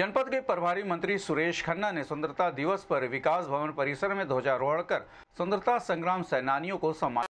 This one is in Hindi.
जनपद के प्रभारी मंत्री सुरेश खन्ना ने स्वतंत्रता दिवस पर विकास भवन परिसर में ध्वजारोहण कर स्वतंत्रता संग्राम सेनानियों को सम्मान